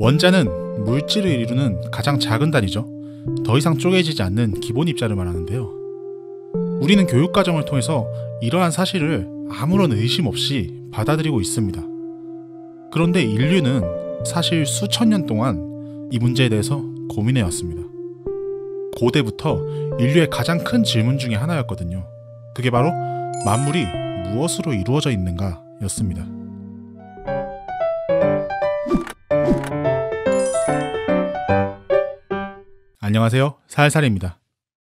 원자는 물질을 이루는 가장 작은 단위죠. 더 이상 쪼개지지 않는 기본 입자를 말하는데요. 우리는 교육과정을 통해서 이러한 사실을 아무런 의심 없이 받아들이고 있습니다. 그런데 인류는 사실 수천 년 동안 이 문제에 대해서 고민해 왔습니다. 고대부터 인류의 가장 큰 질문 중의 하나였거든요. 그게 바로 만물이 무엇으로 이루어져 있는가 였습니다. 안녕하세요. 살살입니다.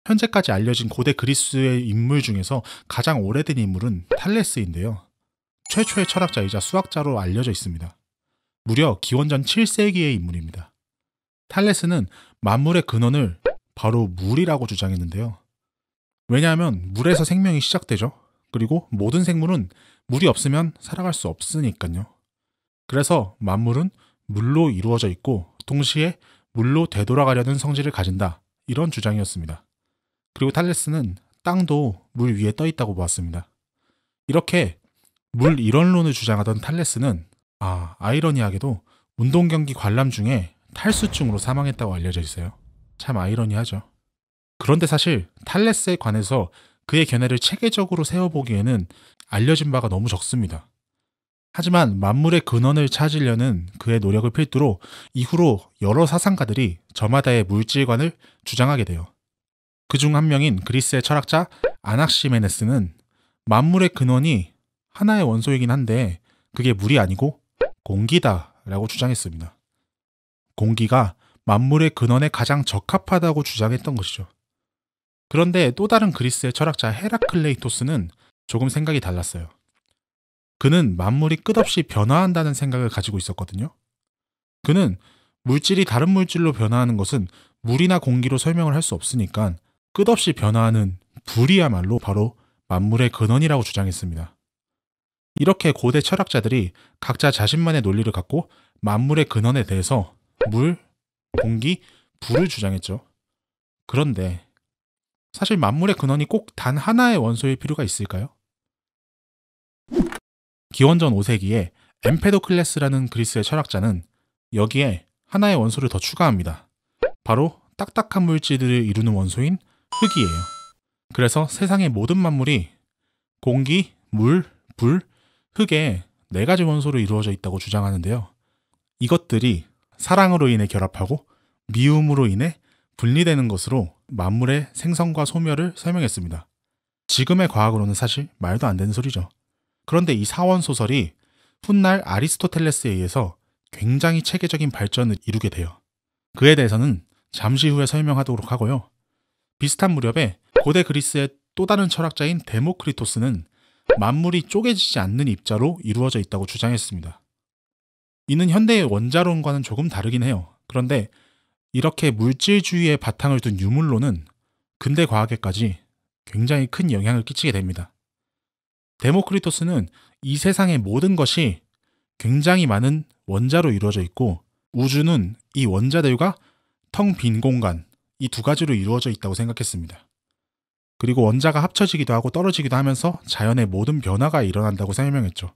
현재까지 알려진 고대 그리스의 인물 중에서 가장 오래된 인물은 탈레스인데요. 최초의 철학자이자 수학자로 알려져 있습니다. 무려 기원전 7세기의 인물입니다. 탈레스는 만물의 근원을 바로 물이라고 주장했는데요. 왜냐하면 물에서 생명이 시작되죠. 그리고 모든 생물은 물이 없으면 살아갈 수 없으니까요. 그래서 만물은 물로 이루어져 있고 동시에 물로 되돌아가려는 성질을 가진다. 이런 주장이었습니다. 그리고 탈레스는 땅도 물 위에 떠 있다고 보았습니다. 이렇게 물 이론론을 주장하던 탈레스는 아, 아이러니하게도 운동 경기 관람 중에 탈수증으로 사망했다고 알려져 있어요. 참 아이러니하죠. 그런데 사실 탈레스에 관해서 그의 견해를 체계적으로 세워보기에는 알려진 바가 너무 적습니다. 하지만 만물의 근원을 찾으려는 그의 노력을 필두로 이후로 여러 사상가들이 저마다의 물질관을 주장하게 돼요. 그중 한 명인 그리스의 철학자 아낙시메네스는 만물의 근원이 하나의 원소이긴 한데 그게 물이 아니고 공기다 라고 주장했습니다. 공기가 만물의 근원에 가장 적합하다고 주장했던 것이죠. 그런데 또 다른 그리스의 철학자 헤라클레이토스는 조금 생각이 달랐어요. 그는 만물이 끝없이 변화한다는 생각을 가지고 있었거든요. 그는 물질이 다른 물질로 변화하는 것은 물이나 공기로 설명을 할 수 없으니까 끝없이 변화하는 불이야말로 바로 만물의 근원이라고 주장했습니다. 이렇게 고대 철학자들이 각자 자신만의 논리를 갖고 만물의 근원에 대해서 물, 공기, 불을 주장했죠. 그런데 사실 만물의 근원이 꼭 단 하나의 원소일 필요가 있을까요? 기원전 5세기에 엠페도클레스라는 그리스의 철학자는 여기에 하나의 원소를 더 추가합니다. 바로 딱딱한 물질들을 이루는 원소인 흙이에요. 그래서 세상의 모든 만물이 공기, 물, 불, 흙의 네 가지 원소로 이루어져 있다고 주장하는데요. 이것들이 사랑으로 인해 결합하고 미움으로 인해 분리되는 것으로 만물의 생성과 소멸을 설명했습니다. 지금의 과학으로는 사실 말도 안 되는 소리죠. 그런데 이 사원 소설이 훗날 아리스토텔레스에 의해서 굉장히 체계적인 발전을 이루게 돼요. 그에 대해서는 잠시 후에 설명하도록 하고요. 비슷한 무렵에 고대 그리스의 또 다른 철학자인 데모크리토스는 만물이 쪼개지지 않는 입자로 이루어져 있다고 주장했습니다. 이는 현대의 원자론과는 조금 다르긴 해요. 그런데 이렇게 물질주의의 바탕을 둔 유물론은 근대 과학에까지 굉장히 큰 영향을 끼치게 됩니다. 데모크리토스는 이 세상의 모든 것이 굉장히 많은 원자로 이루어져 있고 우주는 이 원자들과 텅 빈 공간 이 두 가지로 이루어져 있다고 생각했습니다. 그리고 원자가 합쳐지기도 하고 떨어지기도 하면서 자연의 모든 변화가 일어난다고 설명했죠.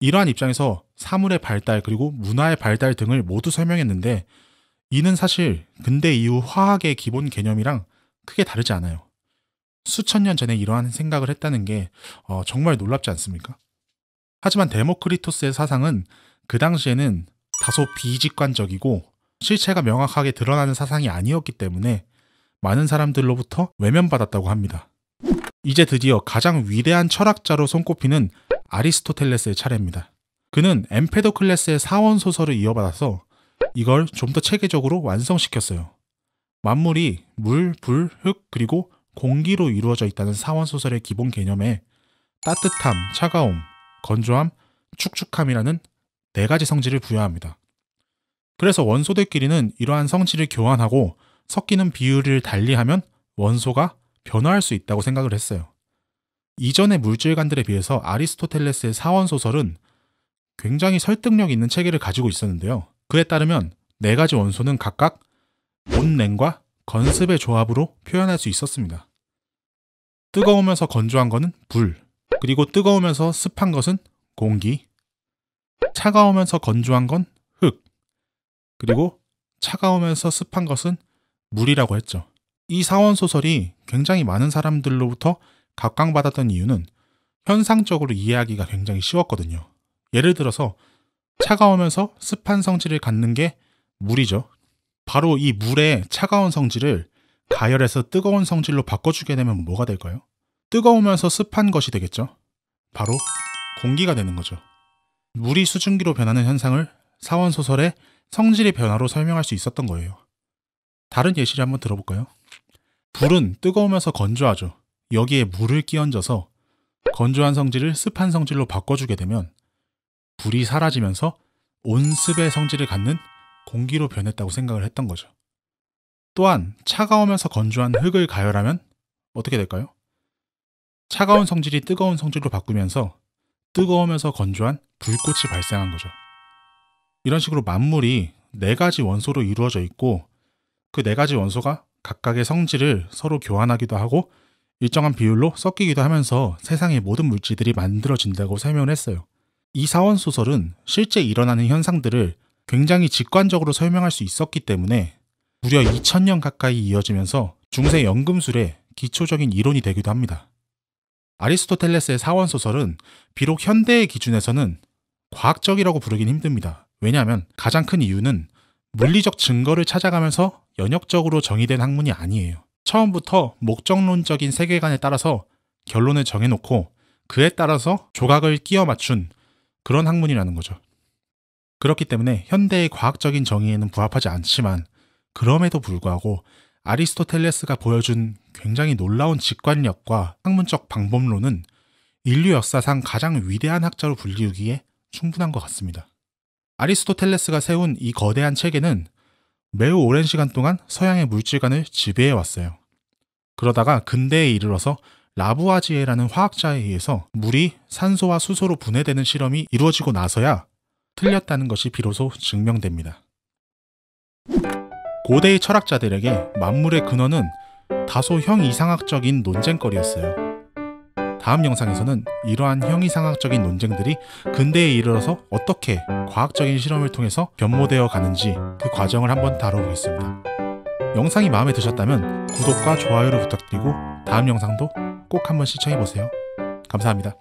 이러한 입장에서 사물의 발달 그리고 문화의 발달 등을 모두 설명했는데 이는 사실 근대 이후 화학의 기본 개념이랑 크게 다르지 않아요. 수천 년 전에 이러한 생각을 했다는 게 어, 정말 놀랍지 않습니까? 하지만 데모크리토스의 사상은 그 당시에는 다소 비직관적이고 실체가 명확하게 드러나는 사상이 아니었기 때문에 많은 사람들로부터 외면받았다고 합니다. 이제 드디어 가장 위대한 철학자로 손꼽히는 아리스토텔레스의 차례입니다. 그는 엠페도클레스의 사원 소설을 이어받아서 이걸 좀 더 체계적으로 완성시켰어요. 만물이 물, 불, 흙, 그리고 공기로 이루어져 있다는 사원소설의 기본 개념에 따뜻함, 차가움, 건조함, 축축함이라는 네 가지 성질을 부여합니다. 그래서 원소들끼리는 이러한 성질을 교환하고 섞이는 비율을 달리하면 원소가 변화할 수 있다고 생각을 했어요. 이전의 물질관들에 비해서 아리스토텔레스의 사원소설은 굉장히 설득력 있는 체계를 가지고 있었는데요. 그에 따르면 네 가지 원소는 각각 온냉과 건습의 조합으로 표현할 수 있었습니다. 뜨거우면서 건조한 것은 불, 그리고 뜨거우면서 습한 것은 공기, 차가우면서 건조한 건 흙, 그리고 차가우면서 습한 것은 물이라고 했죠. 이 사원 소설이 굉장히 많은 사람들로부터 각광받았던 이유는 현상적으로 이해하기가 굉장히 쉬웠거든요. 예를 들어서 차가우면서 습한 성질을 갖는 게 물이죠. 바로 이 물의 차가운 성질을 가열해서 뜨거운 성질로 바꿔주게 되면 뭐가 될까요? 뜨거우면서 습한 것이 되겠죠? 바로 공기가 되는 거죠. 물이 수증기로 변하는 현상을 사원소설의 성질의 변화로 설명할 수 있었던 거예요. 다른 예시를 한번 들어볼까요? 불은 뜨거우면서 건조하죠. 여기에 물을 끼얹어서 건조한 성질을 습한 성질로 바꿔주게 되면 불이 사라지면서 온습의 성질을 갖는 공기로 변했다고 생각을 했던 거죠. 또한 차가우면서 건조한 흙을 가열하면 어떻게 될까요? 차가운 성질이 뜨거운 성질로 바꾸면서 뜨거우면서 건조한 불꽃이 발생한 거죠. 이런 식으로 만물이 네 가지 원소로 이루어져 있고 그 네 가지 원소가 각각의 성질을 서로 교환하기도 하고 일정한 비율로 섞이기도 하면서 세상의 모든 물질들이 만들어진다고 설명을 했어요. 이사원 소설은 실제 일어나는 현상들을 굉장히 직관적으로 설명할 수 있었기 때문에 무려 2000년 가까이 이어지면서 중세 연금술의 기초적인 이론이 되기도 합니다. 아리스토텔레스의 사원 소설은 비록 현대의 기준에서는 과학적이라고 부르긴 힘듭니다. 왜냐하면 가장 큰 이유는 물리적 증거를 찾아가면서 연역적으로 정의된 학문이 아니에요. 처음부터 목적론적인 세계관에 따라서 결론을 정해놓고 그에 따라서 조각을 끼워 맞춘 그런 학문이라는 거죠. 그렇기 때문에 현대의 과학적인 정의에는 부합하지 않지만 그럼에도 불구하고 아리스토텔레스가 보여준 굉장히 놀라운 직관력과 학문적 방법론은 인류 역사상 가장 위대한 학자로 불리우기에 충분한 것 같습니다. 아리스토텔레스가 세운 이 거대한 체계는 매우 오랜 시간 동안 서양의 물질관을 지배해 왔어요. 그러다가 근대에 이르러서 라부아지에라는 화학자에 의해서 물이 산소와 수소로 분해되는 실험이 이루어지고 나서야 틀렸다는 것이 비로소 증명됩니다. 고대의 철학자들에게 만물의 근원은 다소 형이상학적인 논쟁거리였어요. 다음 영상에서는 이러한 형이상학적인 논쟁들이 근대에 이르러서 어떻게 과학적인 실험을 통해서 변모되어 가는지 그 과정을 한번 다뤄보겠습니다. 영상이 마음에 드셨다면 구독과 좋아요를 부탁드리고 다음 영상도 꼭 한번 시청해보세요. 감사합니다.